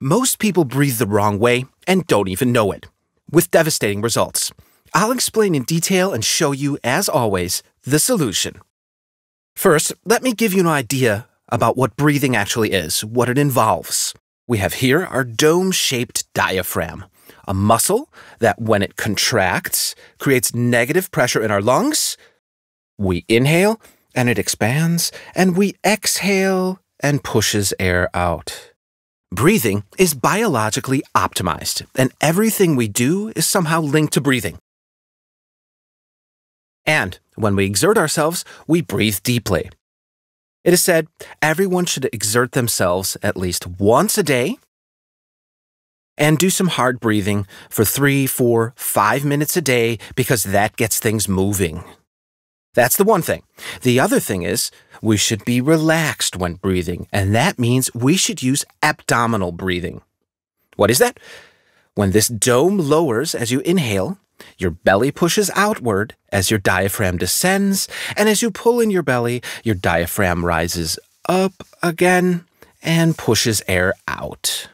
Most people breathe the wrong way and don't even know it, with devastating results. I'll explain in detail and show you, as always, the solution. First, let me give you an idea about what breathing actually is, what it involves. We have here our dome shaped diaphragm, a muscle that, when it contracts, creates negative pressure in our lungs. We inhale and it expands, and we exhale and pushes air out. Breathing is biologically optimized, and everything we do is somehow linked to breathing. And when we exert ourselves, we breathe deeply. It is said everyone should exert themselves at least once a day and do some hard breathing for three, four, five minutes a day because that gets things moving. That's the one thing. The other thing is we should be relaxed when breathing, and that means we should use abdominal breathing. What is that? When this dome lowers as you inhale, your belly pushes outward as your diaphragm descends, and as you pull in your belly, your diaphragm rises up again and pushes air out.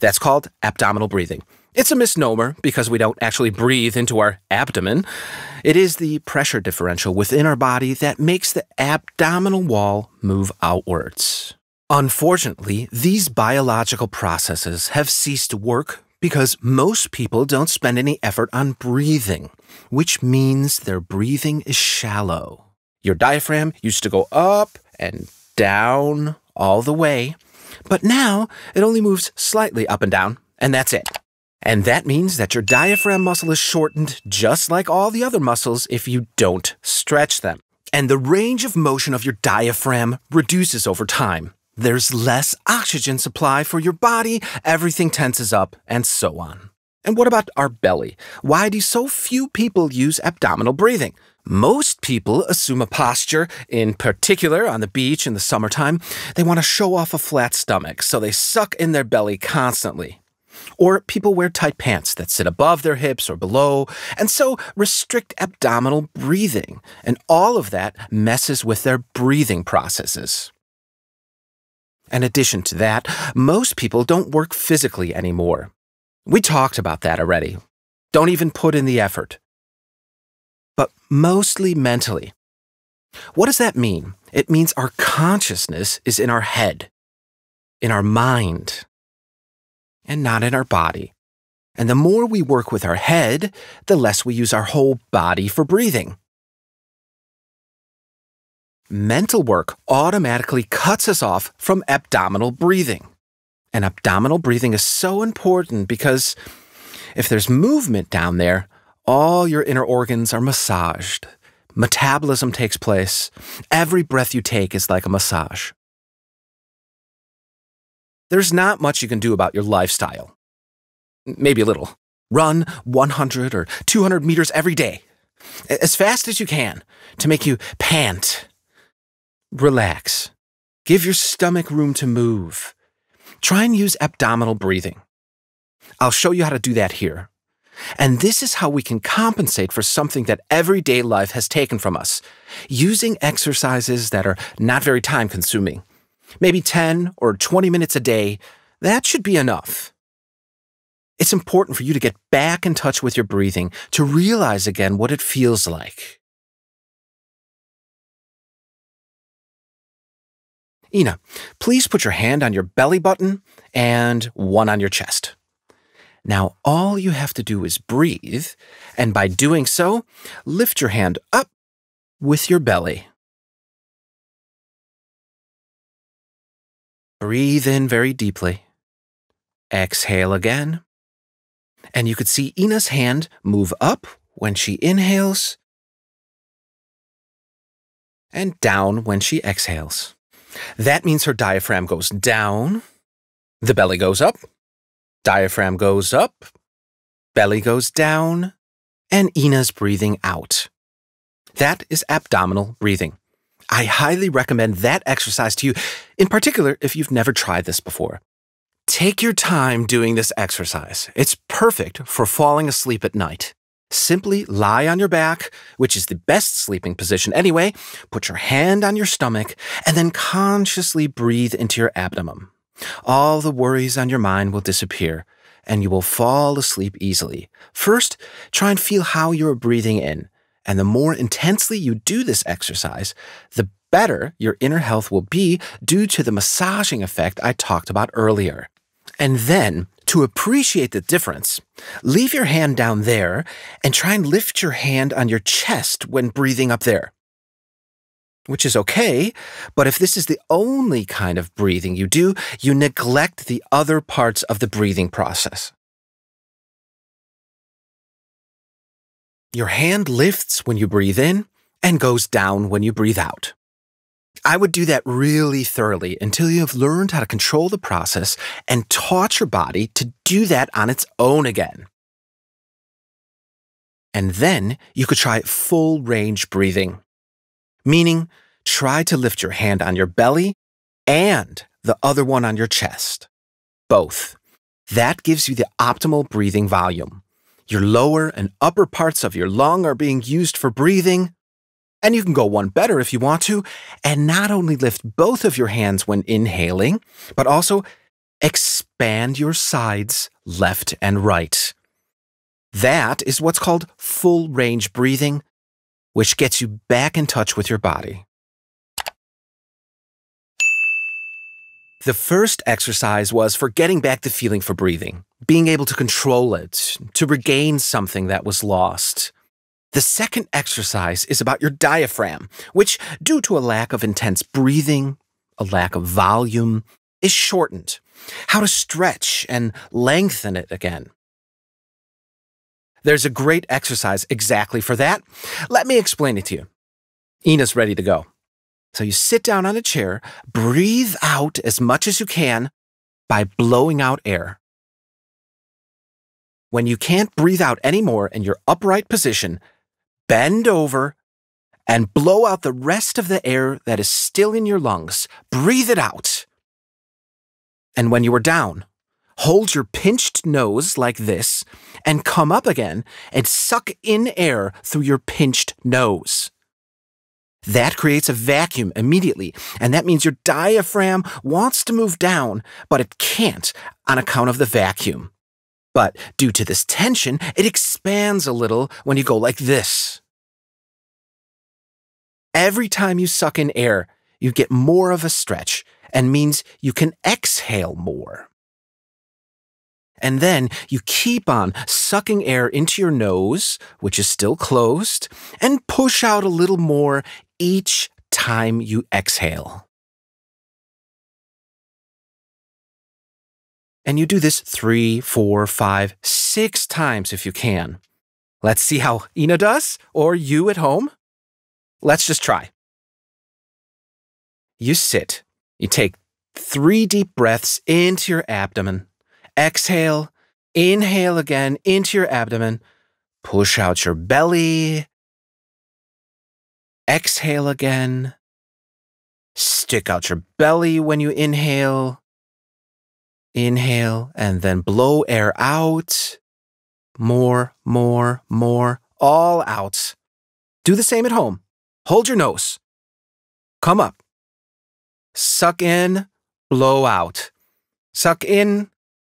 That's called abdominal breathing. It's a misnomer because we don't actually breathe into our abdomen. It is the pressure differential within our body that makes the abdominal wall move outwards. Unfortunately, these biological processes have ceased to work because most people don't spend any effort on breathing, which means their breathing is shallow. Your diaphragm used to go up and down all the way, but now it only moves slightly up and down, and that's it. And that means that your diaphragm muscle is shortened just like all the other muscles if you don't stretch them. And the range of motion of your diaphragm reduces over time. There's less oxygen supply for your body, everything tenses up, and so on. And what about our belly? Why do so few people use abdominal breathing? Most people assume a posture, in particular on the beach in the summertime. They want to show off a flat stomach, so they suck in their belly constantly. Or people wear tight pants that sit above their hips or below, and so restrict abdominal breathing. And all of that messes with their breathing processes. In addition to that, most people don't work physically anymore. We talked about that already. Don't even put in the effort. But mostly mentally. What does that mean? It means our consciousness is in our head, in our mind and not in our body. And the more we work with our head, the less we use our whole body for breathing. Mental work automatically cuts us off from abdominal breathing. And abdominal breathing is so important because if there's movement down there, all your inner organs are massaged. Metabolism takes place. Every breath you take is like a massage. There's not much you can do about your lifestyle. Maybe a little. Run 100 or 200 meters every day, as fast as you can, to make you pant. Relax. Give your stomach room to move. Try and use abdominal breathing. I'll show you how to do that here. And this is how we can compensate for something that everyday life has taken from us, using exercises that are not very time consuming maybe 10 or 20 minutes a day, that should be enough. It's important for you to get back in touch with your breathing to realize again what it feels like. Ina, please put your hand on your belly button and one on your chest. Now, all you have to do is breathe, and by doing so, lift your hand up with your belly. Breathe in very deeply. Exhale again. And you could see Ina's hand move up when she inhales and down when she exhales. That means her diaphragm goes down, the belly goes up, diaphragm goes up, belly goes down, and Ina's breathing out. That is abdominal breathing. I highly recommend that exercise to you, in particular if you've never tried this before. Take your time doing this exercise. It's perfect for falling asleep at night. Simply lie on your back, which is the best sleeping position anyway. Put your hand on your stomach and then consciously breathe into your abdomen. All the worries on your mind will disappear and you will fall asleep easily. First, try and feel how you are breathing in. And the more intensely you do this exercise, the better your inner health will be due to the massaging effect I talked about earlier. And then, to appreciate the difference, leave your hand down there and try and lift your hand on your chest when breathing up there. Which is okay, but if this is the only kind of breathing you do, you neglect the other parts of the breathing process. Your hand lifts when you breathe in and goes down when you breathe out. I would do that really thoroughly until you have learned how to control the process and taught your body to do that on its own again. And then you could try full range breathing, meaning try to lift your hand on your belly and the other one on your chest, both. That gives you the optimal breathing volume. Your lower and upper parts of your lung are being used for breathing. And you can go one better if you want to, and not only lift both of your hands when inhaling, but also expand your sides left and right. That is what's called full range breathing, which gets you back in touch with your body. The first exercise was for getting back the feeling for breathing, being able to control it, to regain something that was lost. The second exercise is about your diaphragm, which, due to a lack of intense breathing, a lack of volume, is shortened. How to stretch and lengthen it again. There's a great exercise exactly for that. Let me explain it to you. Ina's ready to go. So you sit down on a chair, breathe out as much as you can by blowing out air. When you can't breathe out anymore in your upright position, bend over and blow out the rest of the air that is still in your lungs. Breathe it out. And when you are down, hold your pinched nose like this and come up again and suck in air through your pinched nose. That creates a vacuum immediately, and that means your diaphragm wants to move down, but it can't on account of the vacuum. But due to this tension, it expands a little when you go like this. Every time you suck in air, you get more of a stretch and means you can exhale more. And then you keep on sucking air into your nose, which is still closed, and push out a little more each time you exhale. And you do this three, four, five, six times if you can. Let's see how Ina does, or you at home. Let's just try. You sit. You take three deep breaths into your abdomen. Exhale, inhale again into your abdomen. Push out your belly Exhale again. Stick out your belly when you inhale. Inhale and then blow air out. More, more, more, all out. Do the same at home. Hold your nose. Come up. Suck in, blow out. Suck in,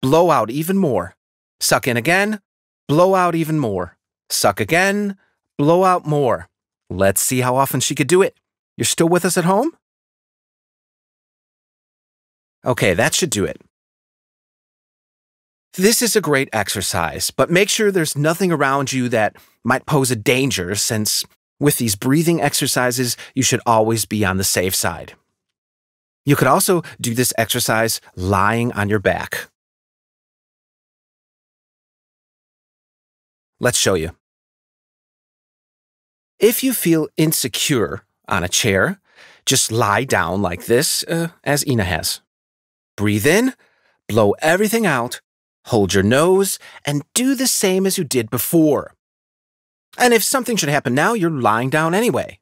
blow out even more. Suck in again, blow out even more. Suck again, blow out more. Let's see how often she could do it. You're still with us at home? Okay, that should do it. This is a great exercise, but make sure there's nothing around you that might pose a danger since with these breathing exercises, you should always be on the safe side. You could also do this exercise lying on your back. Let's show you. If you feel insecure on a chair, just lie down like this, uh, as Ina has. Breathe in, blow everything out, hold your nose, and do the same as you did before. And if something should happen now, you're lying down anyway.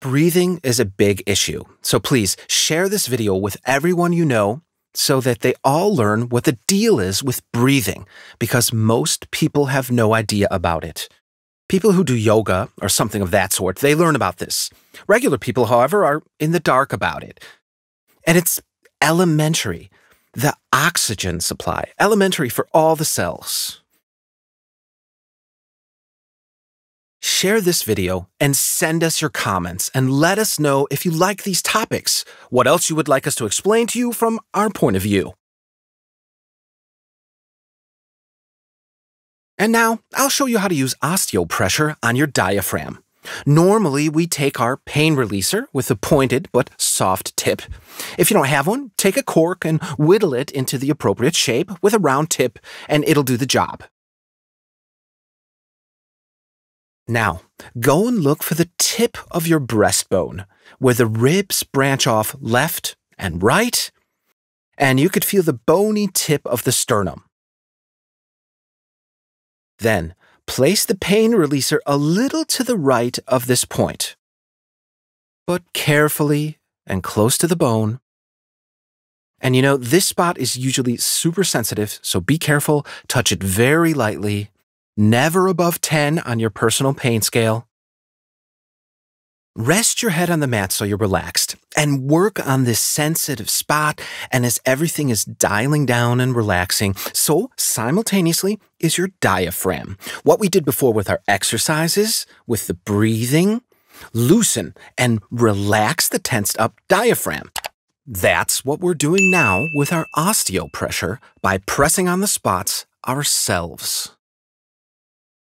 Breathing is a big issue, so please share this video with everyone you know so that they all learn what the deal is with breathing, because most people have no idea about it. People who do yoga or something of that sort, they learn about this. Regular people, however, are in the dark about it. And it's elementary, the oxygen supply, elementary for all the cells. share this video and send us your comments and let us know if you like these topics, what else you would like us to explain to you from our point of view. And now, I'll show you how to use osteopressure on your diaphragm. Normally, we take our pain releaser with a pointed but soft tip. If you don't have one, take a cork and whittle it into the appropriate shape with a round tip, and it'll do the job. Now, go and look for the tip of your breastbone, where the ribs branch off left and right, and you could feel the bony tip of the sternum. Then, place the pain releaser a little to the right of this point, but carefully and close to the bone. And you know, this spot is usually super sensitive, so be careful, touch it very lightly, never above 10 on your personal pain scale. Rest your head on the mat so you're relaxed and work on this sensitive spot. And as everything is dialing down and relaxing, so simultaneously is your diaphragm. What we did before with our exercises, with the breathing, loosen and relax the tensed up diaphragm. That's what we're doing now with our osteopressure by pressing on the spots ourselves.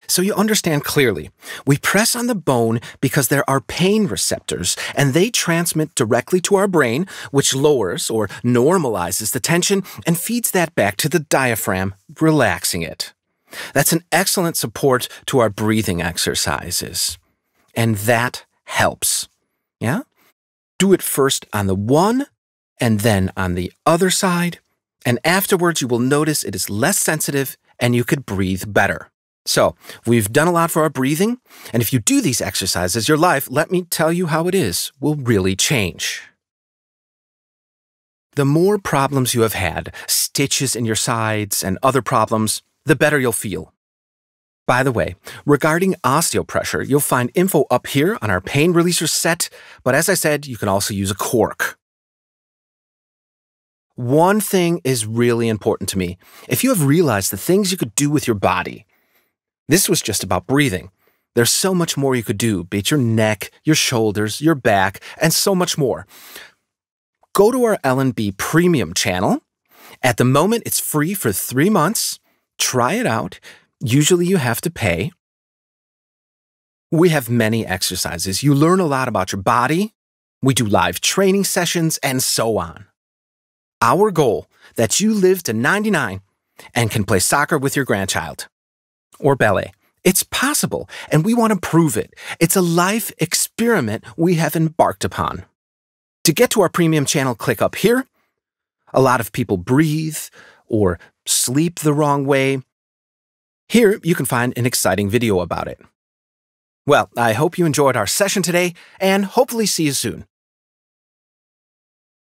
So you understand clearly. We press on the bone because there are pain receptors, and they transmit directly to our brain, which lowers or normalizes the tension and feeds that back to the diaphragm, relaxing it. That's an excellent support to our breathing exercises. And that helps. Yeah? Do it first on the one and then on the other side. And afterwards, you will notice it is less sensitive and you could breathe better. So, we've done a lot for our breathing, and if you do these exercises, your life, let me tell you how it is, will really change. The more problems you have had, stitches in your sides and other problems, the better you'll feel. By the way, regarding osteopressure, you'll find info up here on our pain releaser set, but as I said, you can also use a cork. One thing is really important to me. If you have realized the things you could do with your body, this was just about breathing. There's so much more you could do beat your neck, your shoulders, your back, and so much more. Go to our LNB premium channel. At the moment, it's free for three months. Try it out. Usually, you have to pay. We have many exercises. You learn a lot about your body. We do live training sessions and so on. Our goal that you live to 99 and can play soccer with your grandchild or ballet. It's possible, and we want to prove it. It's a life experiment we have embarked upon. To get to our premium channel, click up here. A lot of people breathe or sleep the wrong way. Here, you can find an exciting video about it. Well, I hope you enjoyed our session today, and hopefully see you soon.